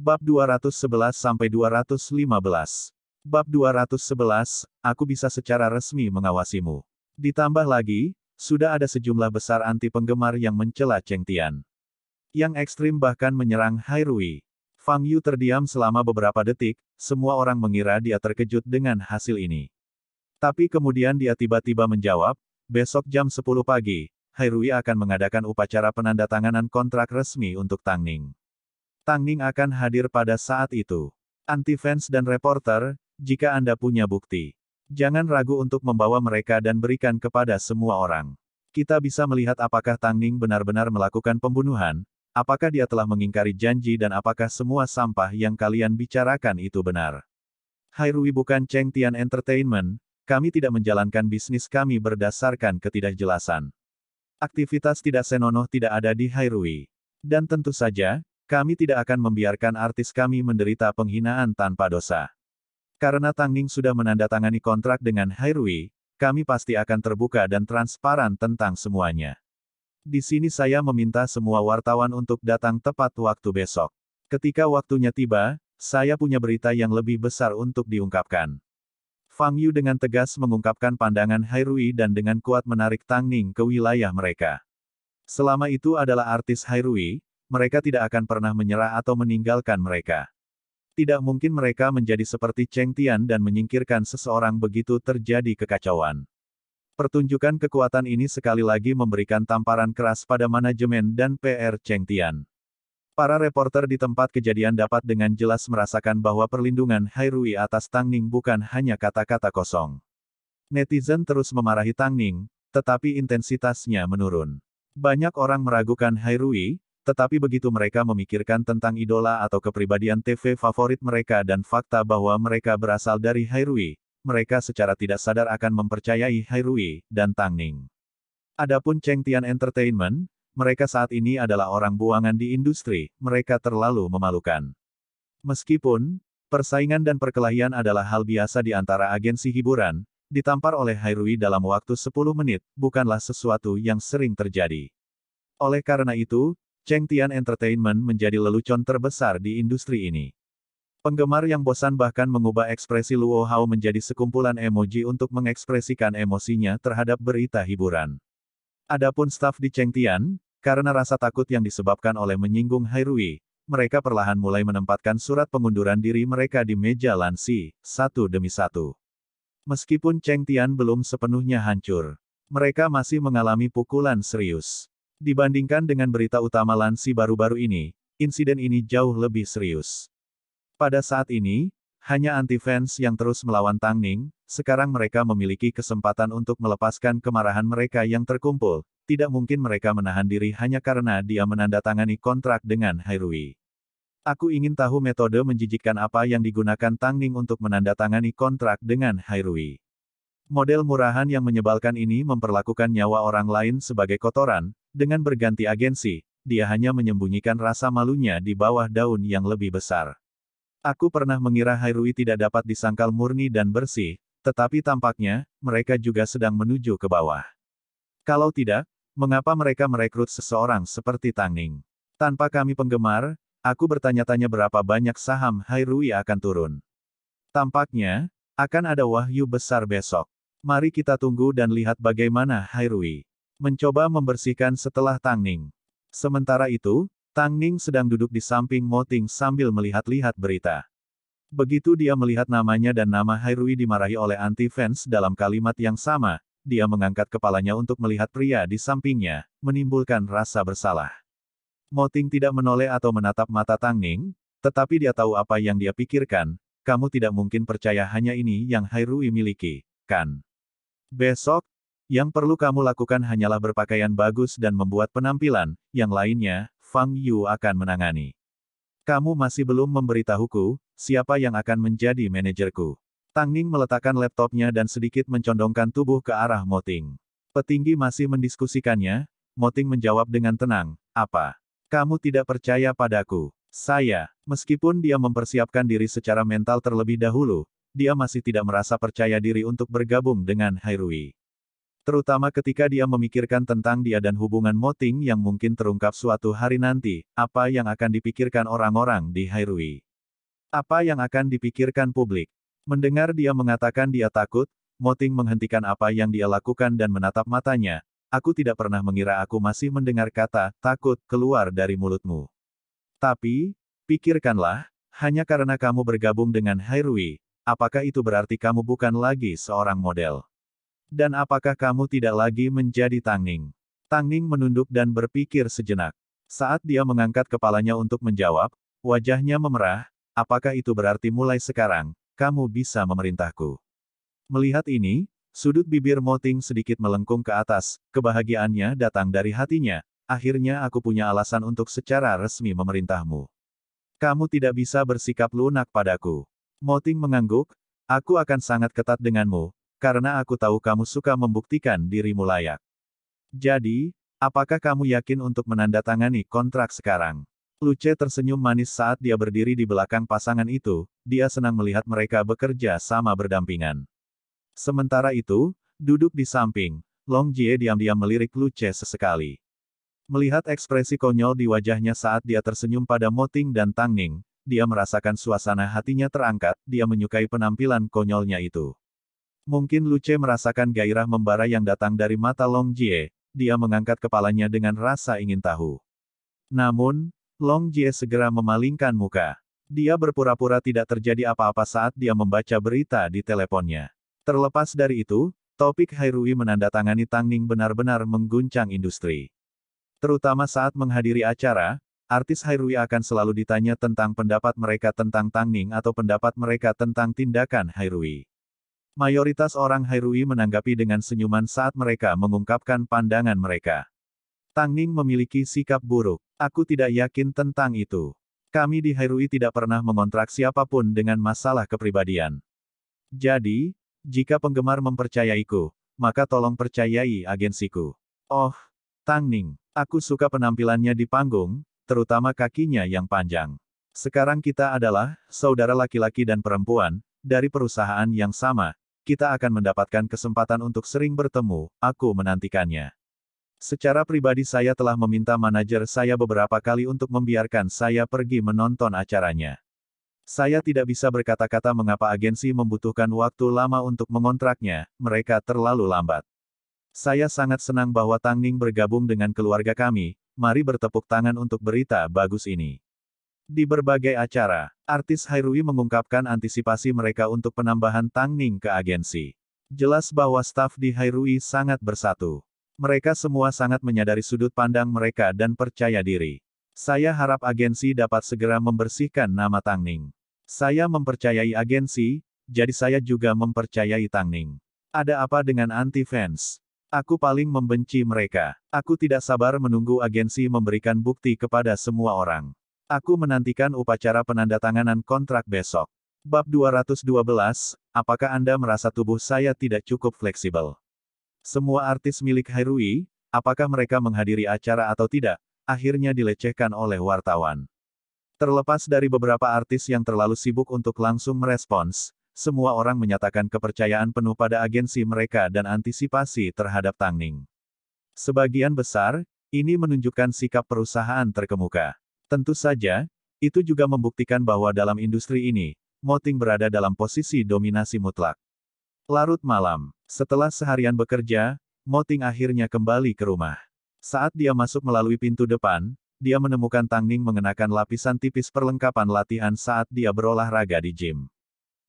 Bab 211-215 Bab 211, aku bisa secara resmi mengawasimu. Ditambah lagi, sudah ada sejumlah besar anti penggemar yang mencela Cheng Tian. Yang ekstrim bahkan menyerang Hai Rui. Fang Yu terdiam selama beberapa detik, semua orang mengira dia terkejut dengan hasil ini. Tapi kemudian dia tiba-tiba menjawab, besok jam 10 pagi, Hai Rui akan mengadakan upacara penandatanganan kontrak resmi untuk Tang Ning. Tang Ning akan hadir pada saat itu. Anti-fans dan reporter, jika Anda punya bukti, jangan ragu untuk membawa mereka dan berikan kepada semua orang. Kita bisa melihat apakah Tang Ning benar-benar melakukan pembunuhan, apakah dia telah mengingkari janji dan apakah semua sampah yang kalian bicarakan itu benar. Hai Rui bukan Cheng Tian Entertainment, kami tidak menjalankan bisnis kami berdasarkan ketidakjelasan. Aktivitas tidak senonoh tidak ada di Hai Rui, Dan tentu saja, kami tidak akan membiarkan artis kami menderita penghinaan tanpa dosa. Karena Tangning sudah menandatangani kontrak dengan Hairui, kami pasti akan terbuka dan transparan tentang semuanya. Di sini saya meminta semua wartawan untuk datang tepat waktu besok. Ketika waktunya tiba, saya punya berita yang lebih besar untuk diungkapkan. Fang Yu dengan tegas mengungkapkan pandangan Hairui dan dengan kuat menarik Tang Ning ke wilayah mereka. Selama itu adalah artis Hairui, mereka tidak akan pernah menyerah atau meninggalkan mereka. Tidak mungkin mereka menjadi seperti Cheng Tian dan menyingkirkan seseorang begitu terjadi kekacauan. Pertunjukan kekuatan ini sekali lagi memberikan tamparan keras pada manajemen dan PR Cheng Tian. Para reporter di tempat kejadian dapat dengan jelas merasakan bahwa perlindungan Hai Rui atas Tang Ning bukan hanya kata-kata kosong. Netizen terus memarahi Tang Ning, tetapi intensitasnya menurun. Banyak orang meragukan Hai Rui. Tetapi begitu mereka memikirkan tentang idola atau kepribadian TV favorit mereka dan fakta bahwa mereka berasal dari Hairui, mereka secara tidak sadar akan mempercayai Hairui dan Tang Ning. Adapun Cheng Tian Entertainment, mereka saat ini adalah orang buangan di industri, mereka terlalu memalukan. Meskipun, persaingan dan perkelahian adalah hal biasa di antara agensi hiburan, ditampar oleh Hairui dalam waktu 10 menit, bukanlah sesuatu yang sering terjadi. Oleh karena itu, Cheng Tian Entertainment menjadi lelucon terbesar di industri ini. Penggemar yang bosan bahkan mengubah ekspresi Luo Hao menjadi sekumpulan emoji untuk mengekspresikan emosinya terhadap berita hiburan. Adapun staf di Cheng Tian, karena rasa takut yang disebabkan oleh menyinggung Hairui, mereka perlahan mulai menempatkan surat pengunduran diri mereka di meja lansi, satu demi satu. Meskipun Cheng Tian belum sepenuhnya hancur, mereka masih mengalami pukulan serius. Dibandingkan dengan berita utama Lansi baru-baru ini, insiden ini jauh lebih serius. Pada saat ini, hanya anti-fans yang terus melawan Tang Ning, sekarang mereka memiliki kesempatan untuk melepaskan kemarahan mereka yang terkumpul, tidak mungkin mereka menahan diri hanya karena dia menandatangani kontrak dengan Hairui. Aku ingin tahu metode menjijikkan apa yang digunakan Tang Ning untuk menandatangani kontrak dengan Hairui. Model murahan yang menyebalkan ini memperlakukan nyawa orang lain sebagai kotoran, dengan berganti agensi, dia hanya menyembunyikan rasa malunya di bawah daun yang lebih besar. Aku pernah mengira Hairui tidak dapat disangkal murni dan bersih, tetapi tampaknya, mereka juga sedang menuju ke bawah. Kalau tidak, mengapa mereka merekrut seseorang seperti Tanging? Tanpa kami penggemar, aku bertanya-tanya berapa banyak saham Hairui akan turun. Tampaknya, akan ada wahyu besar besok. Mari kita tunggu dan lihat bagaimana Hairui mencoba membersihkan setelah Tang Ning. Sementara itu, Tang Ning sedang duduk di samping Moting sambil melihat-lihat berita. Begitu dia melihat namanya dan nama Hairui dimarahi oleh anti-fans dalam kalimat yang sama, dia mengangkat kepalanya untuk melihat pria di sampingnya, menimbulkan rasa bersalah. Moting tidak menoleh atau menatap mata Tang Ning, tetapi dia tahu apa yang dia pikirkan, kamu tidak mungkin percaya hanya ini yang Hairui miliki, kan? Besok, yang perlu kamu lakukan hanyalah berpakaian bagus dan membuat penampilan, yang lainnya, Fang Yu akan menangani. Kamu masih belum memberitahuku, siapa yang akan menjadi manajerku. Tang Ning meletakkan laptopnya dan sedikit mencondongkan tubuh ke arah Moting. Petinggi masih mendiskusikannya, Moting menjawab dengan tenang, apa? Kamu tidak percaya padaku. Saya, meskipun dia mempersiapkan diri secara mental terlebih dahulu, dia masih tidak merasa percaya diri untuk bergabung dengan Hairui. Terutama ketika dia memikirkan tentang dia dan hubungan Moting yang mungkin terungkap suatu hari nanti, apa yang akan dipikirkan orang-orang di Hairui. Apa yang akan dipikirkan publik. Mendengar dia mengatakan dia takut, Moting menghentikan apa yang dia lakukan dan menatap matanya. Aku tidak pernah mengira aku masih mendengar kata, takut, keluar dari mulutmu. Tapi, pikirkanlah, hanya karena kamu bergabung dengan Hairui, apakah itu berarti kamu bukan lagi seorang model? Dan apakah kamu tidak lagi menjadi Tangning? Tangning menunduk dan berpikir sejenak. Saat dia mengangkat kepalanya untuk menjawab, wajahnya memerah, apakah itu berarti mulai sekarang, kamu bisa memerintahku? Melihat ini, sudut bibir Moting sedikit melengkung ke atas, kebahagiaannya datang dari hatinya, akhirnya aku punya alasan untuk secara resmi memerintahmu. Kamu tidak bisa bersikap lunak padaku. Moting mengangguk, aku akan sangat ketat denganmu, karena aku tahu kamu suka membuktikan dirimu layak. Jadi, apakah kamu yakin untuk menandatangani kontrak sekarang? Luce tersenyum manis saat dia berdiri di belakang pasangan itu, dia senang melihat mereka bekerja sama berdampingan. Sementara itu, duduk di samping, Long Jie diam-diam melirik Luce sesekali. Melihat ekspresi konyol di wajahnya saat dia tersenyum pada Moting dan Tangning, dia merasakan suasana hatinya terangkat, dia menyukai penampilan konyolnya itu. Mungkin Luce merasakan gairah membara yang datang dari mata Long Jie, dia mengangkat kepalanya dengan rasa ingin tahu. Namun, Long Jie segera memalingkan muka. Dia berpura-pura tidak terjadi apa-apa saat dia membaca berita di teleponnya. Terlepas dari itu, topik Hairui menandatangani Tang Ning benar-benar mengguncang industri. Terutama saat menghadiri acara, artis Hairui akan selalu ditanya tentang pendapat mereka tentang Tang Ning atau pendapat mereka tentang tindakan Hairui. Mayoritas orang Hairui menanggapi dengan senyuman saat mereka mengungkapkan pandangan mereka. Tang Ning memiliki sikap buruk. Aku tidak yakin tentang itu. Kami di Hairui tidak pernah mengontrak siapapun dengan masalah kepribadian. Jadi, jika penggemar mempercayaiku, maka tolong percayai agensiku. Oh, Tang Ning, aku suka penampilannya di panggung, terutama kakinya yang panjang. Sekarang kita adalah saudara laki-laki dan perempuan, dari perusahaan yang sama, kita akan mendapatkan kesempatan untuk sering bertemu, aku menantikannya. Secara pribadi saya telah meminta manajer saya beberapa kali untuk membiarkan saya pergi menonton acaranya. Saya tidak bisa berkata-kata mengapa agensi membutuhkan waktu lama untuk mengontraknya, mereka terlalu lambat. Saya sangat senang bahwa Tangning bergabung dengan keluarga kami, mari bertepuk tangan untuk berita bagus ini. Di berbagai acara, artis Hairui mengungkapkan antisipasi mereka untuk penambahan Tangning ke agensi. Jelas bahwa staf di Hairui sangat bersatu. Mereka semua sangat menyadari sudut pandang mereka dan percaya diri. Saya harap agensi dapat segera membersihkan nama Tangning. Saya mempercayai agensi, jadi saya juga mempercayai Tangning. Ada apa dengan anti-fans? Aku paling membenci mereka. Aku tidak sabar menunggu agensi memberikan bukti kepada semua orang. Aku menantikan upacara penandatanganan kontrak besok. Bab 212, apakah Anda merasa tubuh saya tidak cukup fleksibel? Semua artis milik Hairui, apakah mereka menghadiri acara atau tidak, akhirnya dilecehkan oleh wartawan. Terlepas dari beberapa artis yang terlalu sibuk untuk langsung merespons, semua orang menyatakan kepercayaan penuh pada agensi mereka dan antisipasi terhadap Tangning. Sebagian besar, ini menunjukkan sikap perusahaan terkemuka. Tentu saja, itu juga membuktikan bahwa dalam industri ini, Moting berada dalam posisi dominasi mutlak. Larut malam, setelah seharian bekerja, Moting akhirnya kembali ke rumah. Saat dia masuk melalui pintu depan, dia menemukan Tang Ning mengenakan lapisan tipis perlengkapan latihan saat dia berolahraga di gym.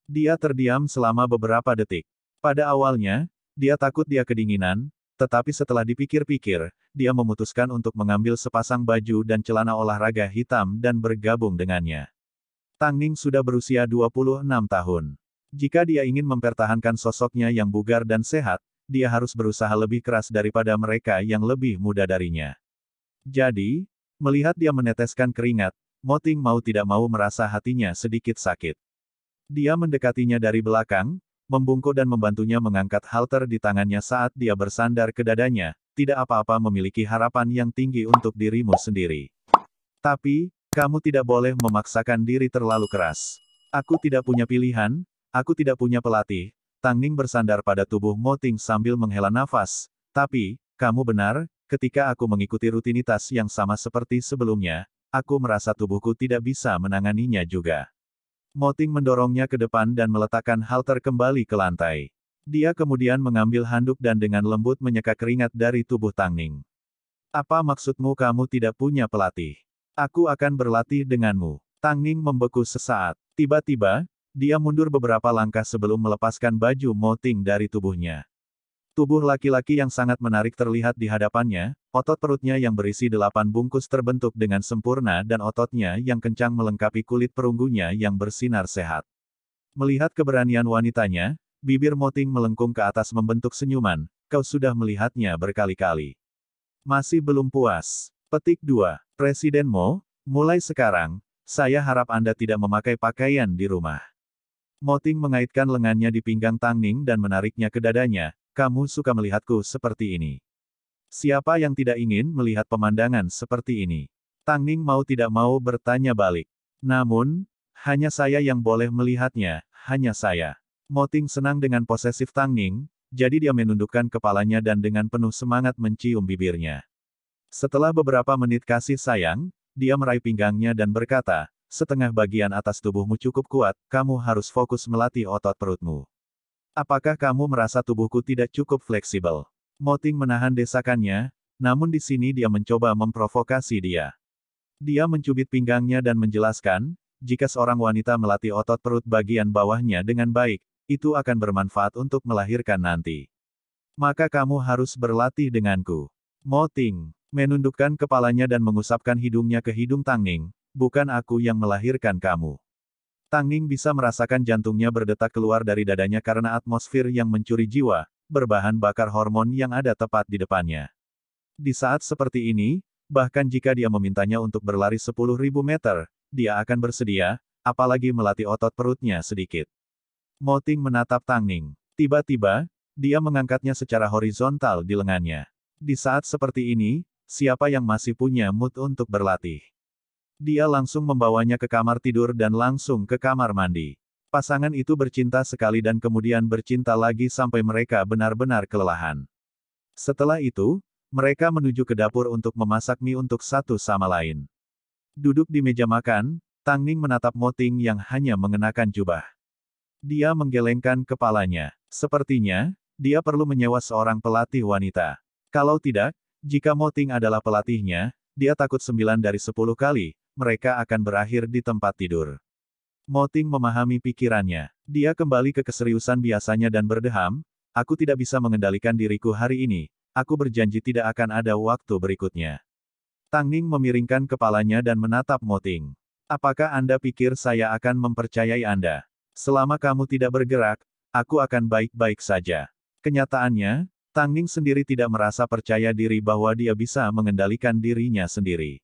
Dia terdiam selama beberapa detik. Pada awalnya, dia takut dia kedinginan, tetapi setelah dipikir-pikir, dia memutuskan untuk mengambil sepasang baju dan celana olahraga hitam dan bergabung dengannya. Tang Ning sudah berusia 26 tahun. Jika dia ingin mempertahankan sosoknya yang bugar dan sehat, dia harus berusaha lebih keras daripada mereka yang lebih muda darinya. Jadi, melihat dia meneteskan keringat, Moting mau tidak mau merasa hatinya sedikit sakit. Dia mendekatinya dari belakang, membungkuk dan membantunya mengangkat halter di tangannya saat dia bersandar ke dadanya, tidak apa-apa memiliki harapan yang tinggi untuk dirimu sendiri. Tapi, kamu tidak boleh memaksakan diri terlalu keras. Aku tidak punya pilihan, aku tidak punya pelatih. Tang bersandar pada tubuh Moting sambil menghela nafas. Tapi, kamu benar, ketika aku mengikuti rutinitas yang sama seperti sebelumnya, aku merasa tubuhku tidak bisa menanganinya juga. Moting mendorongnya ke depan dan meletakkan halter kembali ke lantai. Dia kemudian mengambil handuk dan dengan lembut menyeka keringat dari tubuh Tangning. Apa maksudmu kamu tidak punya pelatih? Aku akan berlatih denganmu. Tangning membeku sesaat. Tiba-tiba, dia mundur beberapa langkah sebelum melepaskan baju Moting dari tubuhnya. Tubuh laki-laki yang sangat menarik terlihat di hadapannya, otot perutnya yang berisi delapan bungkus terbentuk dengan sempurna dan ototnya yang kencang melengkapi kulit perunggunya yang bersinar sehat. Melihat keberanian wanitanya, bibir Moting melengkung ke atas membentuk senyuman, kau sudah melihatnya berkali-kali. Masih belum puas. Petik 2. Presiden Mo, mulai sekarang, saya harap Anda tidak memakai pakaian di rumah. Moting mengaitkan lengannya di pinggang Tangning dan menariknya ke dadanya, kamu suka melihatku seperti ini. Siapa yang tidak ingin melihat pemandangan seperti ini? Tang Ning mau tidak mau bertanya balik. Namun, hanya saya yang boleh melihatnya, hanya saya. Moting senang dengan posesif Tang Ning, jadi dia menundukkan kepalanya dan dengan penuh semangat mencium bibirnya. Setelah beberapa menit kasih sayang, dia meraih pinggangnya dan berkata, setengah bagian atas tubuhmu cukup kuat, kamu harus fokus melatih otot perutmu. Apakah kamu merasa tubuhku tidak cukup fleksibel? Moting menahan desakannya, namun di sini dia mencoba memprovokasi dia. Dia mencubit pinggangnya dan menjelaskan, jika seorang wanita melatih otot perut bagian bawahnya dengan baik, itu akan bermanfaat untuk melahirkan nanti. Maka kamu harus berlatih denganku. Moting, menundukkan kepalanya dan mengusapkan hidungnya ke hidung Tangning, bukan aku yang melahirkan kamu. Tanging bisa merasakan jantungnya berdetak keluar dari dadanya karena atmosfer yang mencuri jiwa, berbahan bakar hormon yang ada tepat di depannya. Di saat seperti ini, bahkan jika dia memintanya untuk berlari 10.000 meter, dia akan bersedia, apalagi melatih otot perutnya sedikit. Moting menatap Tangning. Tiba-tiba, dia mengangkatnya secara horizontal di lengannya. Di saat seperti ini, siapa yang masih punya mood untuk berlatih? Dia langsung membawanya ke kamar tidur dan langsung ke kamar mandi. Pasangan itu bercinta sekali dan kemudian bercinta lagi sampai mereka benar-benar kelelahan. Setelah itu, mereka menuju ke dapur untuk memasak mie untuk satu sama lain. Duduk di meja makan, Tang Ning menatap Moting yang hanya mengenakan jubah. Dia menggelengkan kepalanya. Sepertinya, dia perlu menyewa seorang pelatih wanita. Kalau tidak, jika Moting adalah pelatihnya, dia takut sembilan dari sepuluh kali, mereka akan berakhir di tempat tidur. Moting memahami pikirannya. Dia kembali ke keseriusan biasanya dan berdeham, aku tidak bisa mengendalikan diriku hari ini, aku berjanji tidak akan ada waktu berikutnya. Tang Ning memiringkan kepalanya dan menatap Moting. Apakah Anda pikir saya akan mempercayai Anda? Selama kamu tidak bergerak, aku akan baik-baik saja. Kenyataannya, Tang Ning sendiri tidak merasa percaya diri bahwa dia bisa mengendalikan dirinya sendiri.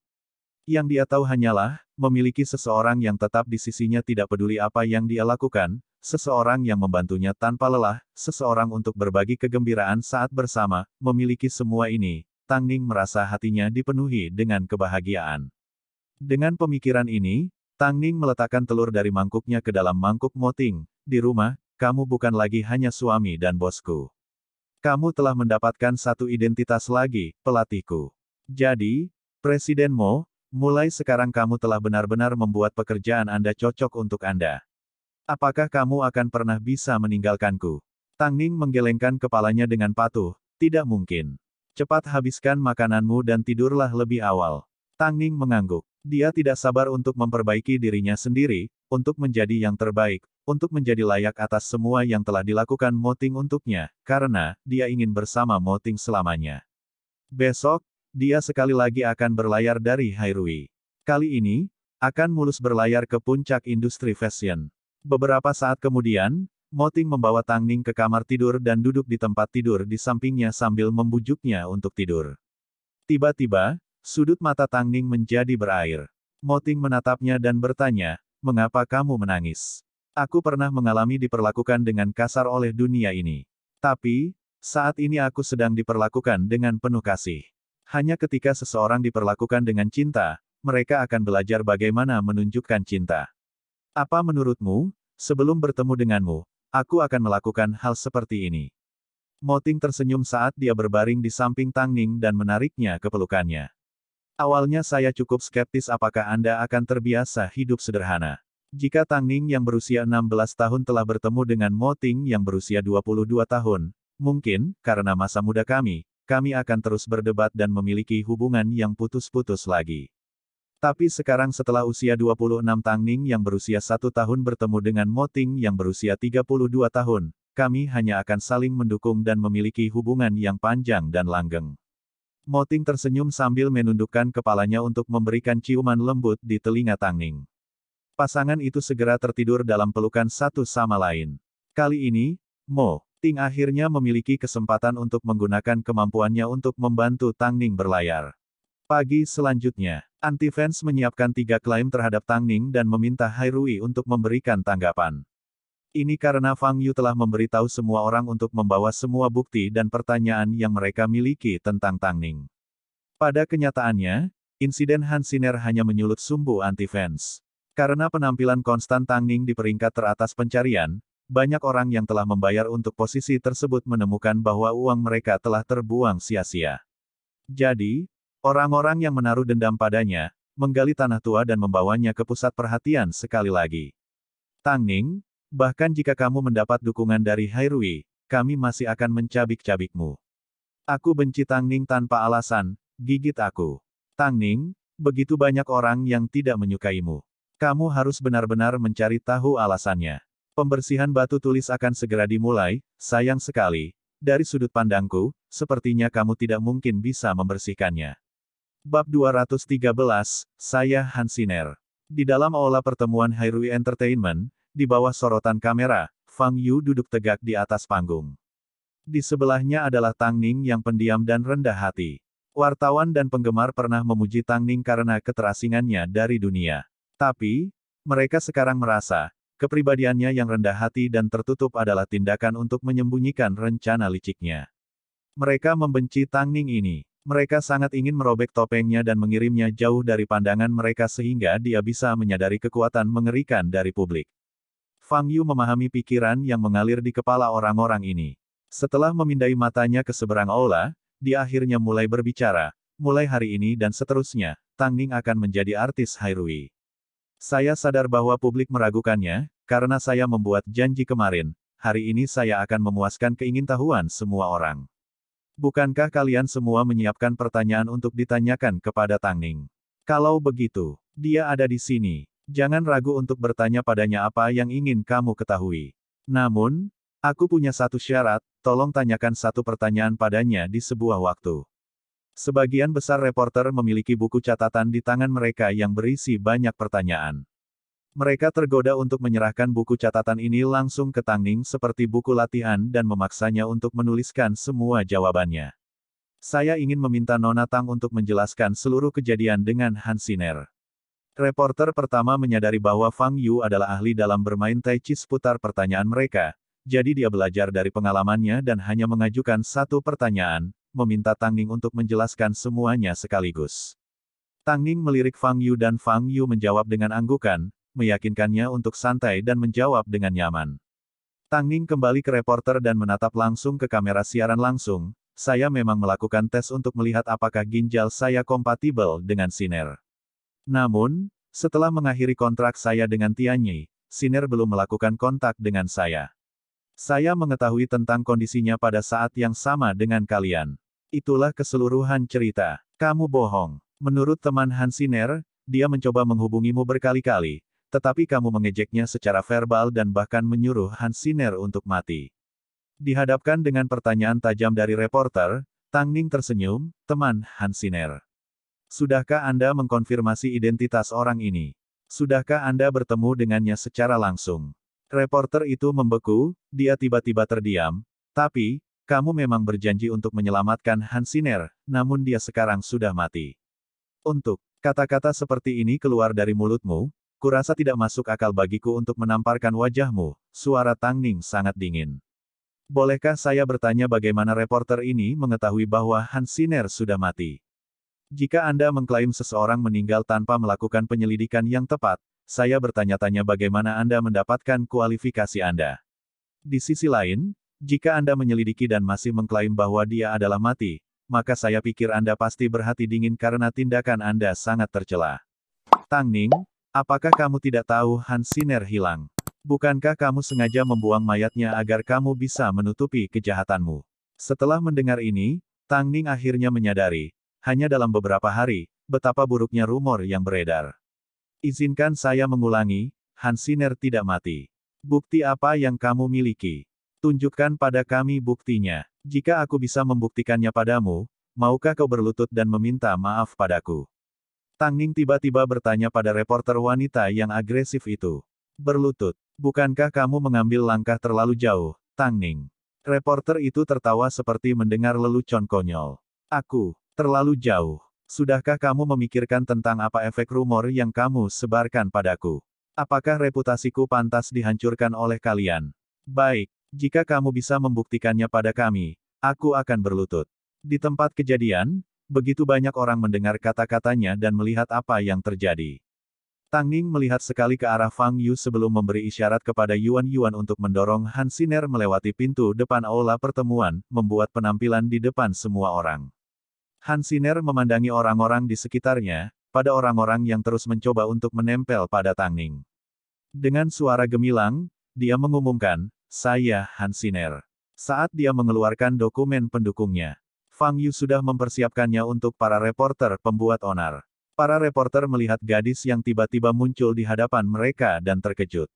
Yang dia tahu hanyalah, memiliki seseorang yang tetap di sisinya tidak peduli apa yang dia lakukan, seseorang yang membantunya tanpa lelah, seseorang untuk berbagi kegembiraan saat bersama, memiliki semua ini, Tang Ning merasa hatinya dipenuhi dengan kebahagiaan. Dengan pemikiran ini, Tang Ning meletakkan telur dari mangkuknya ke dalam mangkuk moting, di rumah, kamu bukan lagi hanya suami dan bosku. Kamu telah mendapatkan satu identitas lagi, pelatihku. Jadi, Presiden Mo, Mulai sekarang kamu telah benar-benar membuat pekerjaan Anda cocok untuk Anda. Apakah kamu akan pernah bisa meninggalkanku? Tang Ning menggelengkan kepalanya dengan patuh, tidak mungkin. Cepat habiskan makananmu dan tidurlah lebih awal. Tang Ning mengangguk. Dia tidak sabar untuk memperbaiki dirinya sendiri, untuk menjadi yang terbaik, untuk menjadi layak atas semua yang telah dilakukan Moting untuknya, karena dia ingin bersama Moting selamanya. Besok, dia sekali lagi akan berlayar dari Hairui. Kali ini, akan mulus berlayar ke puncak industri fashion. Beberapa saat kemudian, Moting membawa Tang ke kamar tidur dan duduk di tempat tidur di sampingnya sambil membujuknya untuk tidur. Tiba-tiba, sudut mata Tang menjadi berair. Moting menatapnya dan bertanya, mengapa kamu menangis? Aku pernah mengalami diperlakukan dengan kasar oleh dunia ini. Tapi, saat ini aku sedang diperlakukan dengan penuh kasih. Hanya ketika seseorang diperlakukan dengan cinta, mereka akan belajar bagaimana menunjukkan cinta. Apa menurutmu, sebelum bertemu denganmu, aku akan melakukan hal seperti ini? Moting tersenyum saat dia berbaring di samping Tang Ning dan menariknya ke pelukannya. Awalnya saya cukup skeptis apakah Anda akan terbiasa hidup sederhana. Jika Tang Ning yang berusia 16 tahun telah bertemu dengan Moting yang berusia 22 tahun, mungkin, karena masa muda kami, kami akan terus berdebat dan memiliki hubungan yang putus-putus lagi. Tapi sekarang setelah usia 26 Tang Ning yang berusia satu tahun bertemu dengan Mo Ting yang berusia 32 tahun, kami hanya akan saling mendukung dan memiliki hubungan yang panjang dan langgeng. Mo Ting tersenyum sambil menundukkan kepalanya untuk memberikan ciuman lembut di telinga Tang Ning. Pasangan itu segera tertidur dalam pelukan satu sama lain. Kali ini, Mo Ting akhirnya memiliki kesempatan untuk menggunakan kemampuannya untuk membantu Tang Ning berlayar. Pagi selanjutnya, Antifans menyiapkan tiga klaim terhadap Tang Ning dan meminta Hai Rui untuk memberikan tanggapan. Ini karena Fang Yu telah memberitahu semua orang untuk membawa semua bukti dan pertanyaan yang mereka miliki tentang Tang Ning. Pada kenyataannya, insiden Hansiner hanya menyulut sumbu Antifans. Karena penampilan konstan Tang Ning di peringkat teratas pencarian, banyak orang yang telah membayar untuk posisi tersebut menemukan bahwa uang mereka telah terbuang sia-sia. Jadi, orang-orang yang menaruh dendam padanya, menggali tanah tua dan membawanya ke pusat perhatian sekali lagi. Tang Ning, bahkan jika kamu mendapat dukungan dari Hairui, kami masih akan mencabik-cabikmu. Aku benci Tang Ning tanpa alasan, gigit aku. Tang Ning, begitu banyak orang yang tidak menyukaimu. Kamu harus benar-benar mencari tahu alasannya. Pembersihan batu tulis akan segera dimulai, sayang sekali. Dari sudut pandangku, sepertinya kamu tidak mungkin bisa membersihkannya. Bab 213, saya Hansiner. Di dalam aula pertemuan Hairui Entertainment, di bawah sorotan kamera, Fang Yu duduk tegak di atas panggung. Di sebelahnya adalah Tang Ning yang pendiam dan rendah hati. Wartawan dan penggemar pernah memuji Tang Ning karena keterasingannya dari dunia. Tapi, mereka sekarang merasa, Kepribadiannya yang rendah hati dan tertutup adalah tindakan untuk menyembunyikan rencana liciknya. Mereka membenci Tang Ning ini. Mereka sangat ingin merobek topengnya dan mengirimnya jauh dari pandangan mereka sehingga dia bisa menyadari kekuatan mengerikan dari publik. Fang Yu memahami pikiran yang mengalir di kepala orang-orang ini. Setelah memindai matanya ke seberang aula, dia akhirnya mulai berbicara, mulai hari ini dan seterusnya, Tang Ning akan menjadi artis Hairui. Saya sadar bahwa publik meragukannya, karena saya membuat janji kemarin, hari ini saya akan memuaskan keingintahuan semua orang. Bukankah kalian semua menyiapkan pertanyaan untuk ditanyakan kepada Tang Ning? Kalau begitu, dia ada di sini. Jangan ragu untuk bertanya padanya apa yang ingin kamu ketahui. Namun, aku punya satu syarat, tolong tanyakan satu pertanyaan padanya di sebuah waktu. Sebagian besar reporter memiliki buku catatan di tangan mereka yang berisi banyak pertanyaan. Mereka tergoda untuk menyerahkan buku catatan ini langsung ke Tang Ning seperti buku latihan dan memaksanya untuk menuliskan semua jawabannya. Saya ingin meminta Nona Tang untuk menjelaskan seluruh kejadian dengan Hansiner. Reporter pertama menyadari bahwa Fang Yu adalah ahli dalam bermain tai chi seputar pertanyaan mereka, jadi dia belajar dari pengalamannya dan hanya mengajukan satu pertanyaan, meminta Tang Ning untuk menjelaskan semuanya sekaligus. Tang Ning melirik Fang Yu dan Fang Yu menjawab dengan anggukan, meyakinkannya untuk santai dan menjawab dengan nyaman. Tang Ning kembali ke reporter dan menatap langsung ke kamera siaran langsung, saya memang melakukan tes untuk melihat apakah ginjal saya kompatibel dengan Siner. Namun, setelah mengakhiri kontrak saya dengan Tianyi, Siner belum melakukan kontak dengan saya. Saya mengetahui tentang kondisinya pada saat yang sama dengan kalian. Itulah keseluruhan cerita. Kamu bohong. Menurut teman Hansiner, dia mencoba menghubungimu berkali-kali, tetapi kamu mengejeknya secara verbal dan bahkan menyuruh Hansiner untuk mati. Dihadapkan dengan pertanyaan tajam dari reporter, Tang Ning tersenyum, teman Hansiner. Sudahkah Anda mengkonfirmasi identitas orang ini? Sudahkah Anda bertemu dengannya secara langsung? Reporter itu membeku, dia tiba-tiba terdiam, tapi, kamu memang berjanji untuk menyelamatkan Hansiner, namun dia sekarang sudah mati. Untuk kata-kata seperti ini keluar dari mulutmu, kurasa tidak masuk akal bagiku untuk menamparkan wajahmu, suara Tang Ning sangat dingin. Bolehkah saya bertanya bagaimana reporter ini mengetahui bahwa Hansiner sudah mati? Jika Anda mengklaim seseorang meninggal tanpa melakukan penyelidikan yang tepat, saya bertanya-tanya bagaimana Anda mendapatkan kualifikasi Anda. Di sisi lain, jika Anda menyelidiki dan masih mengklaim bahwa dia adalah mati, maka saya pikir Anda pasti berhati dingin karena tindakan Anda sangat tercela. Tang Ning, apakah kamu tidak tahu Han Siner hilang? Bukankah kamu sengaja membuang mayatnya agar kamu bisa menutupi kejahatanmu? Setelah mendengar ini, Tang Ning akhirnya menyadari, hanya dalam beberapa hari, betapa buruknya rumor yang beredar. Izinkan saya mengulangi, Han Siner tidak mati. Bukti apa yang kamu miliki? Tunjukkan pada kami buktinya. Jika aku bisa membuktikannya padamu, maukah kau berlutut dan meminta maaf padaku? Tang Ning tiba-tiba bertanya pada reporter wanita yang agresif itu. Berlutut, bukankah kamu mengambil langkah terlalu jauh, Tang Ning? Reporter itu tertawa seperti mendengar lelucon konyol. Aku, terlalu jauh. Sudahkah kamu memikirkan tentang apa efek rumor yang kamu sebarkan padaku? Apakah reputasiku pantas dihancurkan oleh kalian? Baik, jika kamu bisa membuktikannya pada kami, aku akan berlutut. Di tempat kejadian, begitu banyak orang mendengar kata-katanya dan melihat apa yang terjadi. Tang Ning melihat sekali ke arah Fang Yu sebelum memberi isyarat kepada Yuan Yuan untuk mendorong Han Siner melewati pintu depan aula pertemuan, membuat penampilan di depan semua orang. Han Siner memandangi orang-orang di sekitarnya, pada orang-orang yang terus mencoba untuk menempel pada Tang Ning. Dengan suara gemilang, dia mengumumkan, saya Hansiner. Saat dia mengeluarkan dokumen pendukungnya, Fang Yu sudah mempersiapkannya untuk para reporter pembuat onar. Para reporter melihat gadis yang tiba-tiba muncul di hadapan mereka dan terkejut.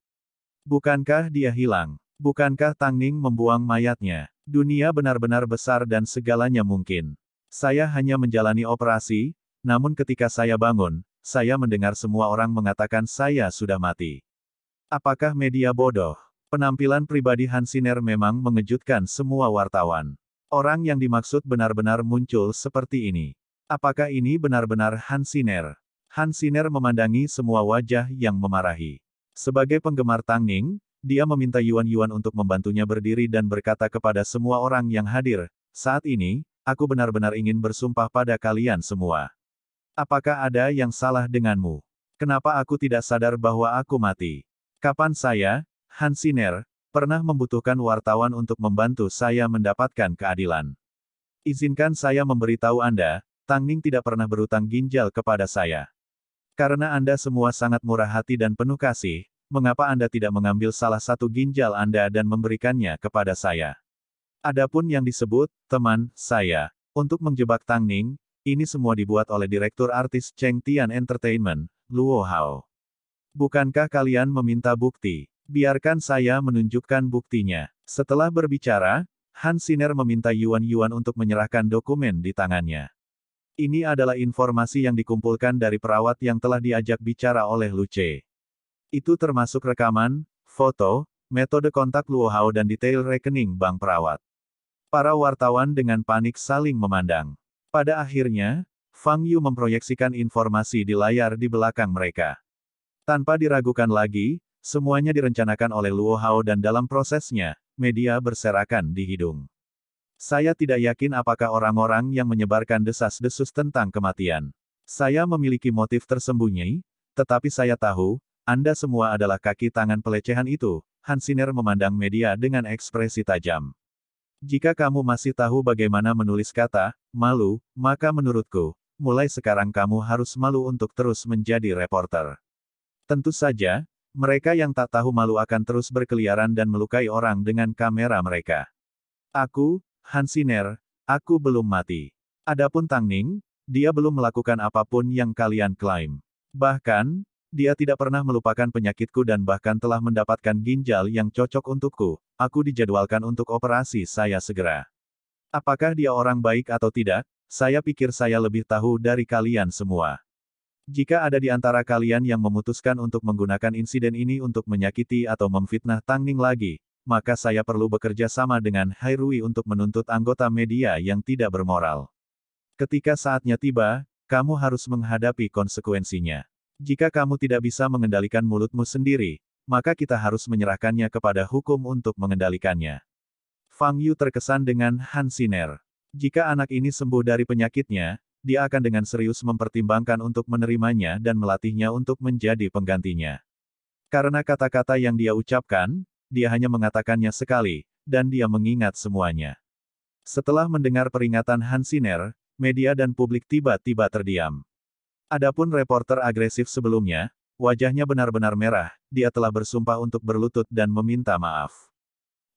Bukankah dia hilang? Bukankah Tang Ning membuang mayatnya? Dunia benar-benar besar dan segalanya mungkin. Saya hanya menjalani operasi, namun ketika saya bangun, saya mendengar semua orang mengatakan saya sudah mati. Apakah media bodoh? Penampilan pribadi Hansiner memang mengejutkan semua wartawan. Orang yang dimaksud benar-benar muncul seperti ini. Apakah ini benar-benar Hansiner? Hansiner memandangi semua wajah yang memarahi. Sebagai penggemar Tangning, dia meminta Yuan Yuan untuk membantunya berdiri dan berkata kepada semua orang yang hadir, saat ini, aku benar-benar ingin bersumpah pada kalian semua. Apakah ada yang salah denganmu? Kenapa aku tidak sadar bahwa aku mati? Kapan saya, Hansiner, pernah membutuhkan wartawan untuk membantu saya mendapatkan keadilan. Izinkan saya memberitahu Anda, Tang Ning tidak pernah berutang ginjal kepada saya. Karena Anda semua sangat murah hati dan penuh kasih, mengapa Anda tidak mengambil salah satu ginjal Anda dan memberikannya kepada saya? Adapun yang disebut teman saya untuk menjebak Tang Ning, ini semua dibuat oleh direktur artis Cheng Tian Entertainment, Luo Hao. Bukankah kalian meminta bukti? biarkan saya menunjukkan buktinya. Setelah berbicara, Han Siner meminta Yuan Yuan untuk menyerahkan dokumen di tangannya. Ini adalah informasi yang dikumpulkan dari perawat yang telah diajak bicara oleh Lu Luce. Itu termasuk rekaman, foto, metode kontak Hao dan detail rekening bank perawat. Para wartawan dengan panik saling memandang. Pada akhirnya, Fang Yu memproyeksikan informasi di layar di belakang mereka. Tanpa diragukan lagi, Semuanya direncanakan oleh Luo Hao dan dalam prosesnya, media berserakan di hidung. Saya tidak yakin apakah orang-orang yang menyebarkan desas-desus tentang kematian. Saya memiliki motif tersembunyi, tetapi saya tahu, Anda semua adalah kaki tangan pelecehan itu, Hansiner memandang media dengan ekspresi tajam. Jika kamu masih tahu bagaimana menulis kata, malu, maka menurutku, mulai sekarang kamu harus malu untuk terus menjadi reporter. Tentu saja, mereka yang tak tahu malu akan terus berkeliaran dan melukai orang dengan kamera mereka. Aku, Hansiner, aku belum mati. Adapun Tang Ning, dia belum melakukan apapun yang kalian klaim. Bahkan, dia tidak pernah melupakan penyakitku dan bahkan telah mendapatkan ginjal yang cocok untukku. Aku dijadwalkan untuk operasi saya segera. Apakah dia orang baik atau tidak? Saya pikir saya lebih tahu dari kalian semua. Jika ada di antara kalian yang memutuskan untuk menggunakan insiden ini untuk menyakiti atau memfitnah Tang Ning lagi, maka saya perlu bekerja sama dengan Hai Rui untuk menuntut anggota media yang tidak bermoral. Ketika saatnya tiba, kamu harus menghadapi konsekuensinya. Jika kamu tidak bisa mengendalikan mulutmu sendiri, maka kita harus menyerahkannya kepada hukum untuk mengendalikannya. Fang Yu terkesan dengan Han Siner. Jika anak ini sembuh dari penyakitnya, dia akan dengan serius mempertimbangkan untuk menerimanya dan melatihnya untuk menjadi penggantinya. Karena kata-kata yang dia ucapkan, dia hanya mengatakannya sekali, dan dia mengingat semuanya. Setelah mendengar peringatan Hansiner, media dan publik tiba-tiba terdiam. Adapun reporter agresif sebelumnya, wajahnya benar-benar merah, dia telah bersumpah untuk berlutut dan meminta maaf.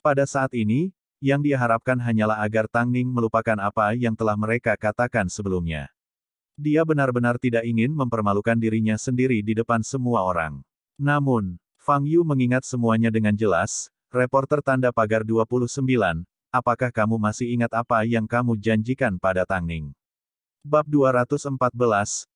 Pada saat ini, yang dia harapkan hanyalah agar Tang Ning melupakan apa yang telah mereka katakan sebelumnya. Dia benar-benar tidak ingin mempermalukan dirinya sendiri di depan semua orang. Namun, Fang Yu mengingat semuanya dengan jelas, reporter tanda pagar 29, apakah kamu masih ingat apa yang kamu janjikan pada Tang Ning? Bab 214,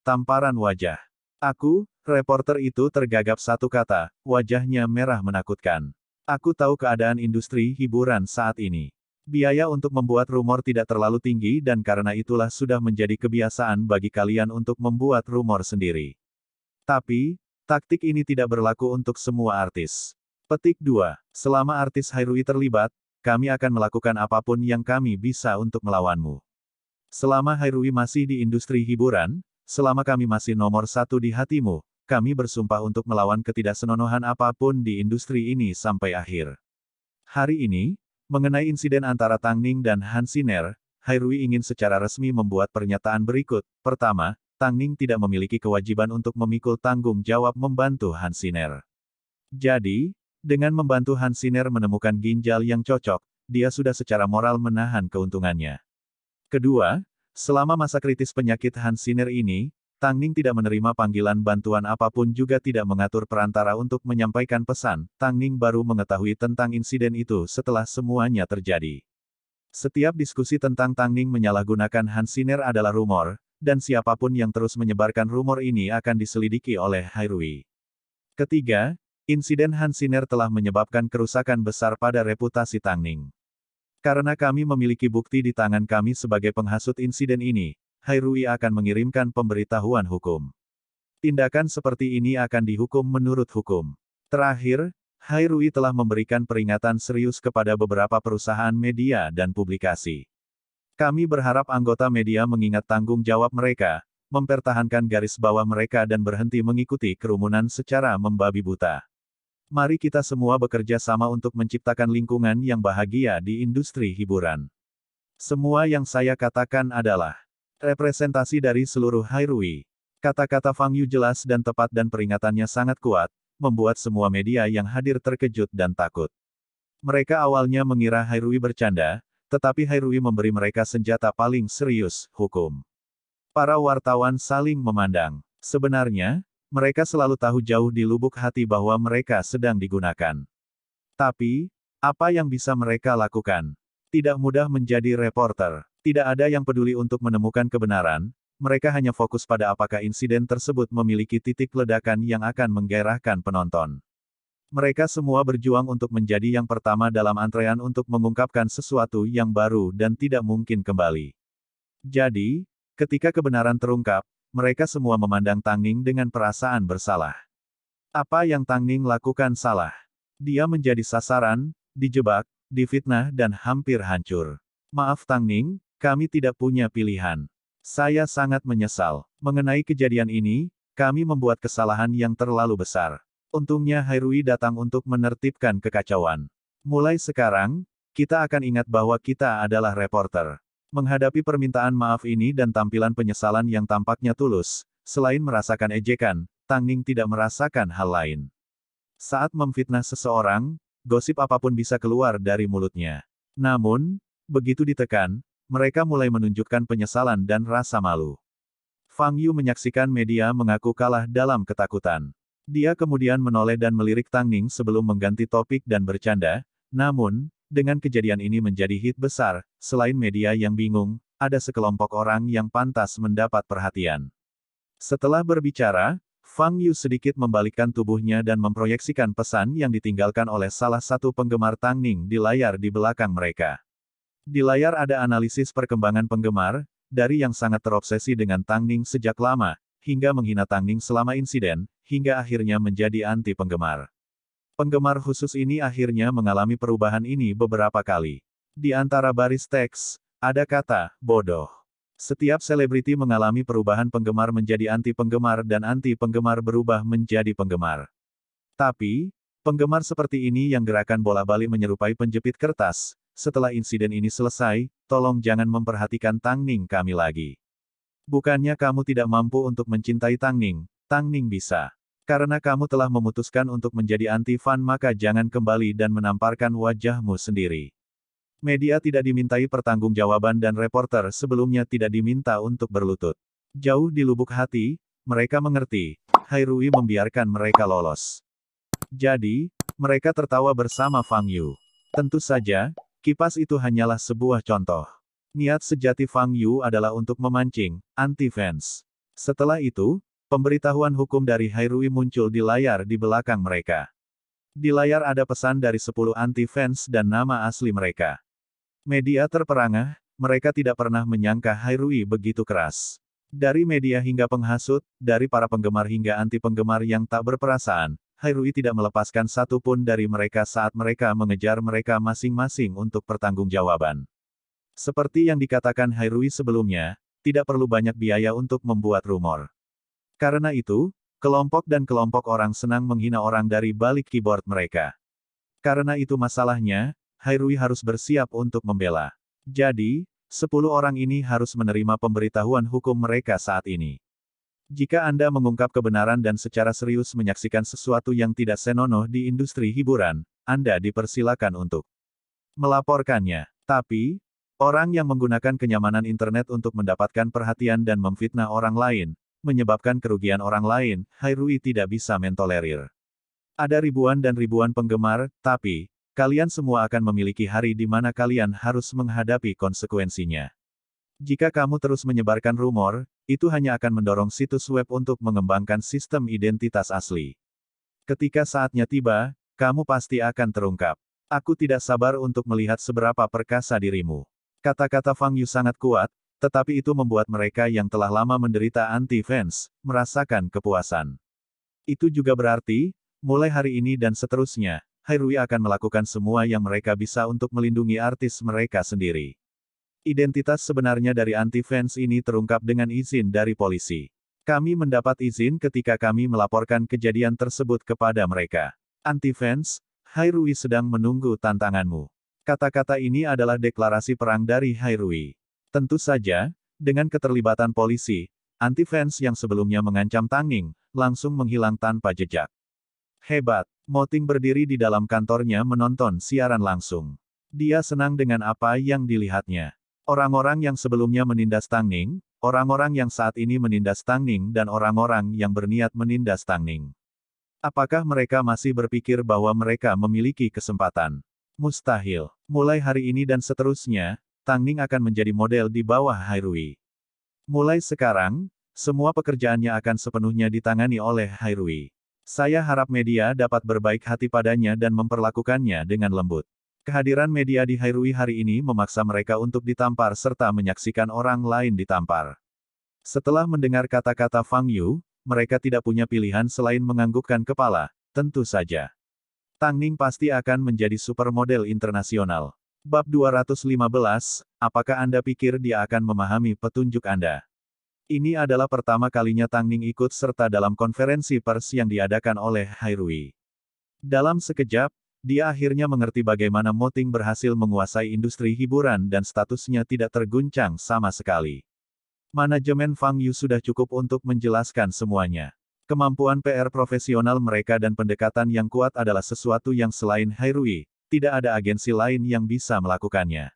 Tamparan Wajah. Aku, reporter itu tergagap satu kata, wajahnya merah menakutkan. Aku tahu keadaan industri hiburan saat ini. Biaya untuk membuat rumor tidak terlalu tinggi dan karena itulah sudah menjadi kebiasaan bagi kalian untuk membuat rumor sendiri. Tapi, taktik ini tidak berlaku untuk semua artis. Petik 2. Selama artis Hairui terlibat, kami akan melakukan apapun yang kami bisa untuk melawanmu. Selama Hairui masih di industri hiburan, selama kami masih nomor satu di hatimu, kami bersumpah untuk melawan ketidaksenonohan apapun di industri ini sampai akhir. Hari ini, mengenai insiden antara Tang Ning dan Han Siner, Hairui ingin secara resmi membuat pernyataan berikut. Pertama, Tang Ning tidak memiliki kewajiban untuk memikul tanggung jawab membantu Han Siner. Jadi, dengan membantu Han Siner menemukan ginjal yang cocok, dia sudah secara moral menahan keuntungannya. Kedua, selama masa kritis penyakit Han Siner ini, Tang Ning tidak menerima panggilan bantuan apapun juga tidak mengatur perantara untuk menyampaikan pesan, Tang Ning baru mengetahui tentang insiden itu setelah semuanya terjadi. Setiap diskusi tentang Tang Ning menyalahgunakan Hansiner adalah rumor, dan siapapun yang terus menyebarkan rumor ini akan diselidiki oleh Hai Rui. Ketiga, insiden Hansiner telah menyebabkan kerusakan besar pada reputasi Tang Ning. Karena kami memiliki bukti di tangan kami sebagai penghasut insiden ini, Hairui akan mengirimkan pemberitahuan hukum. Tindakan seperti ini akan dihukum menurut hukum. Terakhir, Hairui telah memberikan peringatan serius kepada beberapa perusahaan media dan publikasi. Kami berharap anggota media mengingat tanggung jawab mereka, mempertahankan garis bawah mereka dan berhenti mengikuti kerumunan secara membabi buta. Mari kita semua bekerja sama untuk menciptakan lingkungan yang bahagia di industri hiburan. Semua yang saya katakan adalah Representasi dari seluruh Hairui. Kata-kata Fang Yu jelas dan tepat dan peringatannya sangat kuat, membuat semua media yang hadir terkejut dan takut. Mereka awalnya mengira Hairui bercanda, tetapi Hairui memberi mereka senjata paling serius, hukum. Para wartawan saling memandang. Sebenarnya, mereka selalu tahu jauh di lubuk hati bahwa mereka sedang digunakan. Tapi, apa yang bisa mereka lakukan? Tidak mudah menjadi reporter. Tidak ada yang peduli untuk menemukan kebenaran, mereka hanya fokus pada apakah insiden tersebut memiliki titik ledakan yang akan menggairahkan penonton. Mereka semua berjuang untuk menjadi yang pertama dalam antrean untuk mengungkapkan sesuatu yang baru dan tidak mungkin kembali. Jadi, ketika kebenaran terungkap, mereka semua memandang Tang Ning dengan perasaan bersalah. Apa yang Tang Ning lakukan salah? Dia menjadi sasaran, dijebak, difitnah dan hampir hancur. Maaf Tang Ning, kami tidak punya pilihan. Saya sangat menyesal. Mengenai kejadian ini, kami membuat kesalahan yang terlalu besar. Untungnya Hairui datang untuk menertibkan kekacauan. Mulai sekarang, kita akan ingat bahwa kita adalah reporter. Menghadapi permintaan maaf ini dan tampilan penyesalan yang tampaknya tulus, selain merasakan ejekan, Tang Ning tidak merasakan hal lain. Saat memfitnah seseorang, gosip apapun bisa keluar dari mulutnya. Namun, begitu ditekan, mereka mulai menunjukkan penyesalan dan rasa malu. Fang Yu menyaksikan media mengaku kalah dalam ketakutan. Dia kemudian menoleh dan melirik Tang Ning sebelum mengganti topik dan bercanda, namun, dengan kejadian ini menjadi hit besar, selain media yang bingung, ada sekelompok orang yang pantas mendapat perhatian. Setelah berbicara, Fang Yu sedikit membalikkan tubuhnya dan memproyeksikan pesan yang ditinggalkan oleh salah satu penggemar Tang Ning di layar di belakang mereka. Di layar ada analisis perkembangan penggemar, dari yang sangat terobsesi dengan Tang Ning sejak lama, hingga menghina Tang Ning selama insiden, hingga akhirnya menjadi anti penggemar. Penggemar khusus ini akhirnya mengalami perubahan ini beberapa kali. Di antara baris teks, ada kata, bodoh. Setiap selebriti mengalami perubahan penggemar menjadi anti penggemar dan anti penggemar berubah menjadi penggemar. Tapi, penggemar seperti ini yang gerakan bola balik menyerupai penjepit kertas, setelah insiden ini selesai, tolong jangan memperhatikan Tang Ning kami lagi. Bukannya kamu tidak mampu untuk mencintai Tang Ning, Tang Ning bisa. Karena kamu telah memutuskan untuk menjadi anti-fan maka jangan kembali dan menamparkan wajahmu sendiri. Media tidak dimintai pertanggungjawaban dan reporter sebelumnya tidak diminta untuk berlutut. Jauh di lubuk hati, mereka mengerti, Hairui membiarkan mereka lolos. Jadi, mereka tertawa bersama Fang Yu. Tentu saja, Kipas itu hanyalah sebuah contoh. Niat sejati Fang Yu adalah untuk memancing, anti-fans. Setelah itu, pemberitahuan hukum dari Hairui muncul di layar di belakang mereka. Di layar ada pesan dari 10 anti-fans dan nama asli mereka. Media terperangah, mereka tidak pernah menyangka Hairui begitu keras. Dari media hingga penghasut, dari para penggemar hingga anti-penggemar yang tak berperasaan, Hairui tidak melepaskan satu pun dari mereka saat mereka mengejar mereka masing-masing untuk pertanggungjawaban. Seperti yang dikatakan Hairui sebelumnya, tidak perlu banyak biaya untuk membuat rumor. Karena itu, kelompok dan kelompok orang senang menghina orang dari balik keyboard mereka. Karena itu masalahnya, Hairui harus bersiap untuk membela. Jadi, sepuluh orang ini harus menerima pemberitahuan hukum mereka saat ini. Jika Anda mengungkap kebenaran dan secara serius menyaksikan sesuatu yang tidak senonoh di industri hiburan, Anda dipersilakan untuk melaporkannya. Tapi, orang yang menggunakan kenyamanan internet untuk mendapatkan perhatian dan memfitnah orang lain, menyebabkan kerugian orang lain, Hairui tidak bisa mentolerir. Ada ribuan dan ribuan penggemar, tapi, kalian semua akan memiliki hari di mana kalian harus menghadapi konsekuensinya. Jika kamu terus menyebarkan rumor, itu hanya akan mendorong situs web untuk mengembangkan sistem identitas asli. Ketika saatnya tiba, kamu pasti akan terungkap. Aku tidak sabar untuk melihat seberapa perkasa dirimu. Kata-kata Fang Yu sangat kuat, tetapi itu membuat mereka yang telah lama menderita anti-fans, merasakan kepuasan. Itu juga berarti, mulai hari ini dan seterusnya, Hairui akan melakukan semua yang mereka bisa untuk melindungi artis mereka sendiri. Identitas sebenarnya dari anti-fans ini terungkap dengan izin dari polisi. Kami mendapat izin ketika kami melaporkan kejadian tersebut kepada mereka. Anti-fans, Hairui sedang menunggu tantanganmu. Kata-kata ini adalah deklarasi perang dari Hairui. Tentu saja, dengan keterlibatan polisi, anti-fans yang sebelumnya mengancam Tanging, langsung menghilang tanpa jejak. Hebat, Moting berdiri di dalam kantornya menonton siaran langsung. Dia senang dengan apa yang dilihatnya. Orang-orang yang sebelumnya menindas Tangning, orang-orang yang saat ini menindas Tangning dan orang-orang yang berniat menindas Tangning. Apakah mereka masih berpikir bahwa mereka memiliki kesempatan? Mustahil. Mulai hari ini dan seterusnya, Tangning akan menjadi model di bawah Hairui. Mulai sekarang, semua pekerjaannya akan sepenuhnya ditangani oleh Hairui. Saya harap media dapat berbaik hati padanya dan memperlakukannya dengan lembut. Kehadiran media di Hairui hari ini memaksa mereka untuk ditampar serta menyaksikan orang lain ditampar. Setelah mendengar kata-kata Fang Yu, mereka tidak punya pilihan selain menganggukkan kepala, tentu saja. Tang Ning pasti akan menjadi supermodel internasional. Bab 215, apakah Anda pikir dia akan memahami petunjuk Anda? Ini adalah pertama kalinya Tang Ning ikut serta dalam konferensi pers yang diadakan oleh Hairui. Dalam sekejap, dia akhirnya mengerti bagaimana Moting berhasil menguasai industri hiburan dan statusnya tidak terguncang sama sekali. Manajemen Fang Yu sudah cukup untuk menjelaskan semuanya. Kemampuan PR profesional mereka dan pendekatan yang kuat adalah sesuatu yang selain Hairui, tidak ada agensi lain yang bisa melakukannya.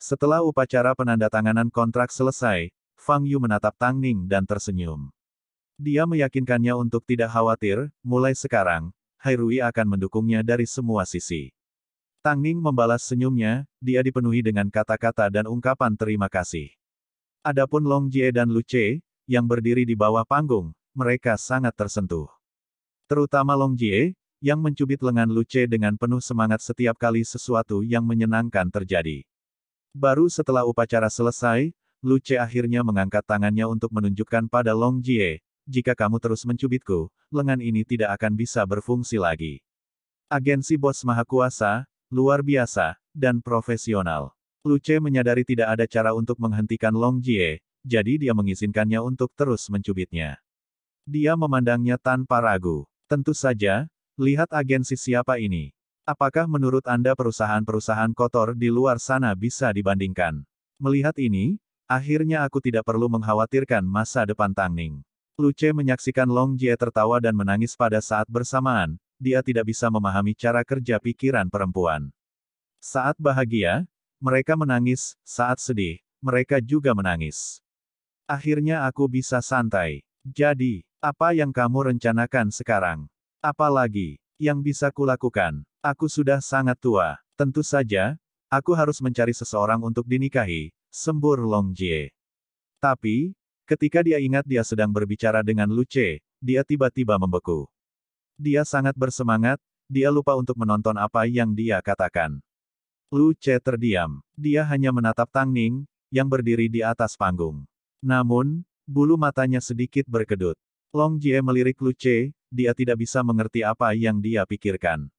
Setelah upacara penandatanganan kontrak selesai, Fang Yu menatap Tang Ning dan tersenyum. Dia meyakinkannya untuk tidak khawatir, mulai sekarang, Rui akan mendukungnya dari semua sisi. Tang Ning membalas senyumnya, dia dipenuhi dengan kata-kata dan ungkapan terima kasih. Adapun Long Jie dan Lu Che, yang berdiri di bawah panggung, mereka sangat tersentuh. Terutama Long Jie, yang mencubit lengan Lu Che dengan penuh semangat setiap kali sesuatu yang menyenangkan terjadi. Baru setelah upacara selesai, Lu Che akhirnya mengangkat tangannya untuk menunjukkan pada Long Jie, jika kamu terus mencubitku, lengan ini tidak akan bisa berfungsi lagi. Agensi bos maha kuasa, luar biasa, dan profesional. Luce menyadari tidak ada cara untuk menghentikan Long Jie, jadi dia mengizinkannya untuk terus mencubitnya. Dia memandangnya tanpa ragu. Tentu saja, lihat agensi siapa ini. Apakah menurut Anda perusahaan-perusahaan kotor di luar sana bisa dibandingkan? Melihat ini, akhirnya aku tidak perlu mengkhawatirkan masa depan Tangning. Luce menyaksikan Long Jie tertawa dan menangis pada saat bersamaan, dia tidak bisa memahami cara kerja pikiran perempuan. Saat bahagia, mereka menangis, saat sedih, mereka juga menangis. Akhirnya aku bisa santai. Jadi, apa yang kamu rencanakan sekarang? Apalagi, yang bisa kulakukan? Aku sudah sangat tua. Tentu saja, aku harus mencari seseorang untuk dinikahi, sembur Long Jie. Tapi, Ketika dia ingat dia sedang berbicara dengan Luce, dia tiba-tiba membeku. Dia sangat bersemangat, dia lupa untuk menonton apa yang dia katakan. Luce terdiam. Dia hanya menatap Tang Ning, yang berdiri di atas panggung. Namun, bulu matanya sedikit berkedut. Long Jie melirik Luce, dia tidak bisa mengerti apa yang dia pikirkan.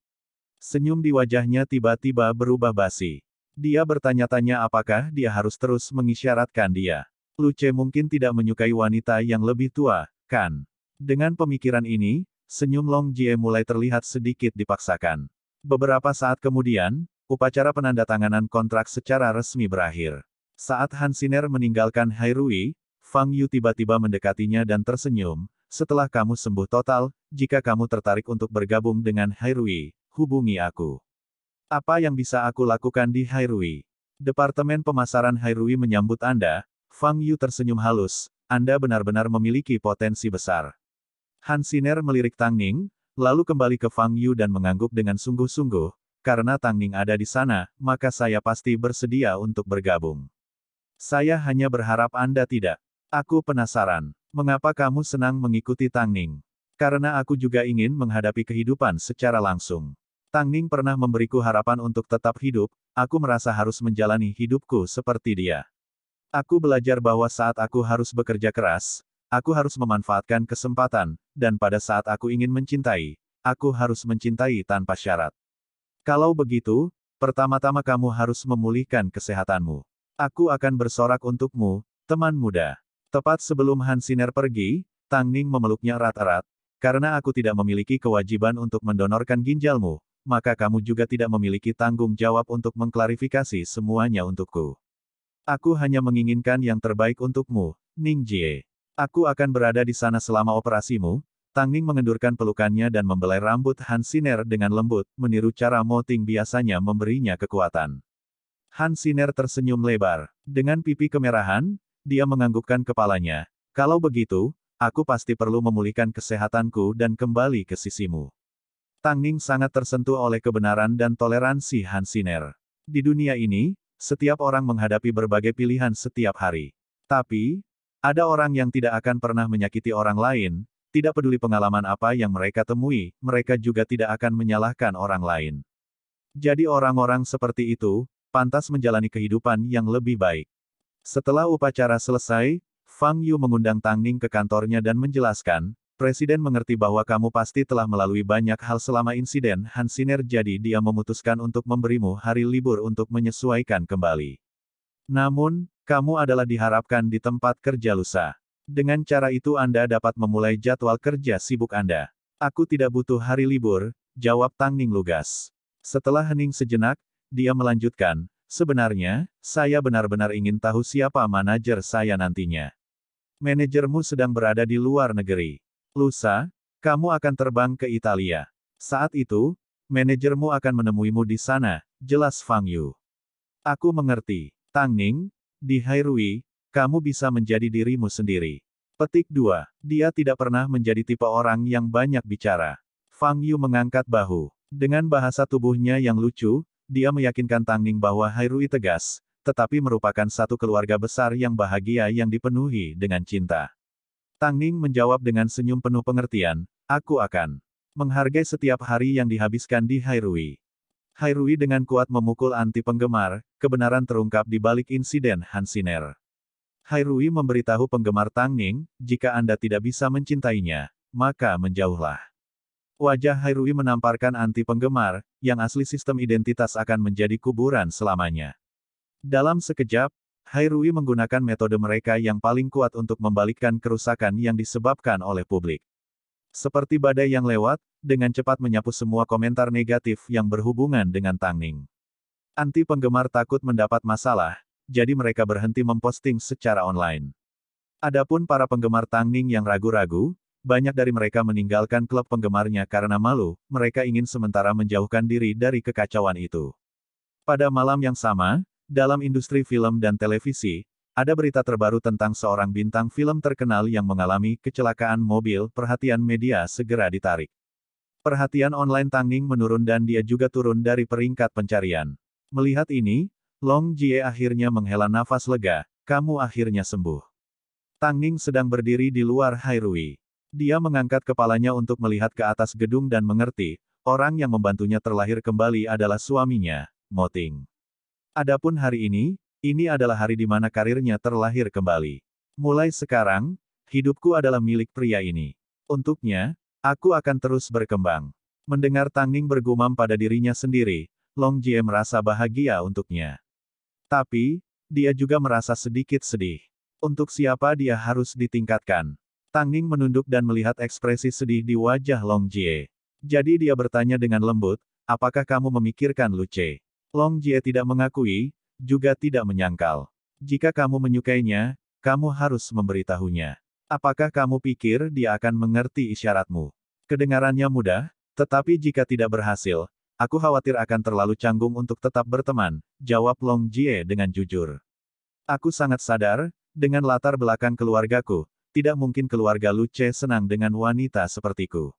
Senyum di wajahnya tiba-tiba berubah basi. Dia bertanya-tanya apakah dia harus terus mengisyaratkan dia. Lu Luce mungkin tidak menyukai wanita yang lebih tua, kan? Dengan pemikiran ini, senyum Long Jie mulai terlihat sedikit dipaksakan. Beberapa saat kemudian, upacara penandatanganan kontrak secara resmi berakhir. Saat Han Siner meninggalkan Hai Rui, Fang Yu tiba-tiba mendekatinya dan tersenyum, setelah kamu sembuh total, jika kamu tertarik untuk bergabung dengan Hai Rui, hubungi aku. Apa yang bisa aku lakukan di Hai Rui? Departemen Pemasaran Hai Rui menyambut Anda, Fang Yu tersenyum halus, Anda benar-benar memiliki potensi besar. Han Siner melirik Tang Ning, lalu kembali ke Fang Yu dan mengangguk dengan sungguh-sungguh, karena Tang Ning ada di sana, maka saya pasti bersedia untuk bergabung. Saya hanya berharap Anda tidak. Aku penasaran, mengapa kamu senang mengikuti Tang Ning? Karena aku juga ingin menghadapi kehidupan secara langsung. Tang Ning pernah memberiku harapan untuk tetap hidup, aku merasa harus menjalani hidupku seperti dia. Aku belajar bahwa saat aku harus bekerja keras, aku harus memanfaatkan kesempatan, dan pada saat aku ingin mencintai, aku harus mencintai tanpa syarat. Kalau begitu, pertama-tama kamu harus memulihkan kesehatanmu. Aku akan bersorak untukmu, teman muda. Tepat sebelum Hansiner pergi, Tang Ning memeluknya erat-erat, karena aku tidak memiliki kewajiban untuk mendonorkan ginjalmu, maka kamu juga tidak memiliki tanggung jawab untuk mengklarifikasi semuanya untukku. Aku hanya menginginkan yang terbaik untukmu, Ning Jie. Aku akan berada di sana selama operasimu. Tang Ning mengendurkan pelukannya dan membelai rambut Han Siner dengan lembut, meniru cara Mo Ting biasanya memberinya kekuatan. Han Siner tersenyum lebar. Dengan pipi kemerahan, dia menganggukkan kepalanya. Kalau begitu, aku pasti perlu memulihkan kesehatanku dan kembali ke sisimu. Tang Ning sangat tersentuh oleh kebenaran dan toleransi Han Siner. Di dunia ini, setiap orang menghadapi berbagai pilihan setiap hari. Tapi, ada orang yang tidak akan pernah menyakiti orang lain, tidak peduli pengalaman apa yang mereka temui, mereka juga tidak akan menyalahkan orang lain. Jadi orang-orang seperti itu, pantas menjalani kehidupan yang lebih baik. Setelah upacara selesai, Fang Yu mengundang Tang Ning ke kantornya dan menjelaskan, Presiden mengerti bahwa kamu pasti telah melalui banyak hal selama insiden Hansiner jadi dia memutuskan untuk memberimu hari libur untuk menyesuaikan kembali. Namun, kamu adalah diharapkan di tempat kerja lusa. Dengan cara itu Anda dapat memulai jadwal kerja sibuk Anda. Aku tidak butuh hari libur, jawab Tang Ning lugas. Setelah hening sejenak, dia melanjutkan, sebenarnya, saya benar-benar ingin tahu siapa manajer saya nantinya. Manajermu sedang berada di luar negeri. Lusa, kamu akan terbang ke Italia. Saat itu, manajermu akan menemuimu di sana, jelas Fang Yu. Aku mengerti. Tang Ning, di Hairui, kamu bisa menjadi dirimu sendiri. Petik 2. Dia tidak pernah menjadi tipe orang yang banyak bicara. Fang Yu mengangkat bahu. Dengan bahasa tubuhnya yang lucu, dia meyakinkan Tang Ning bahwa Hairui tegas, tetapi merupakan satu keluarga besar yang bahagia yang dipenuhi dengan cinta. Tang Ning menjawab dengan senyum penuh pengertian, aku akan menghargai setiap hari yang dihabiskan di Hairui. Hairui dengan kuat memukul anti penggemar, kebenaran terungkap di balik insiden Hansiner. Hairui memberitahu penggemar Tang Ning, jika Anda tidak bisa mencintainya, maka menjauhlah. Wajah Hairui menamparkan anti penggemar, yang asli sistem identitas akan menjadi kuburan selamanya. Dalam sekejap, Hairui menggunakan metode mereka yang paling kuat untuk membalikkan kerusakan yang disebabkan oleh publik. Seperti badai yang lewat, dengan cepat menyapu semua komentar negatif yang berhubungan dengan Tangning. Anti penggemar takut mendapat masalah, jadi mereka berhenti memposting secara online. Adapun para penggemar Tangning yang ragu-ragu, banyak dari mereka meninggalkan klub penggemarnya karena malu, mereka ingin sementara menjauhkan diri dari kekacauan itu. Pada malam yang sama, dalam industri film dan televisi, ada berita terbaru tentang seorang bintang film terkenal yang mengalami kecelakaan mobil, perhatian media segera ditarik. Perhatian online tanging menurun dan dia juga turun dari peringkat pencarian. Melihat ini, Long Jie akhirnya menghela nafas lega, kamu akhirnya sembuh. Tanging sedang berdiri di luar Hairui. Dia mengangkat kepalanya untuk melihat ke atas gedung dan mengerti, orang yang membantunya terlahir kembali adalah suaminya, Moting. Adapun hari ini, ini adalah hari di mana karirnya terlahir kembali. Mulai sekarang, hidupku adalah milik pria ini. Untuknya, aku akan terus berkembang. Mendengar Tangning bergumam pada dirinya sendiri, Long Jie merasa bahagia untuknya. Tapi, dia juga merasa sedikit sedih. Untuk siapa dia harus ditingkatkan? Tangning menunduk dan melihat ekspresi sedih di wajah Long Jie. Jadi dia bertanya dengan lembut, apakah kamu memikirkan Lu Che? Long Jie tidak mengakui, juga tidak menyangkal. Jika kamu menyukainya, kamu harus memberitahunya. Apakah kamu pikir dia akan mengerti isyaratmu? Kedengarannya mudah, tetapi jika tidak berhasil, aku khawatir akan terlalu canggung untuk tetap berteman, jawab Long Jie dengan jujur. Aku sangat sadar, dengan latar belakang keluargaku, tidak mungkin keluarga Luce senang dengan wanita sepertiku.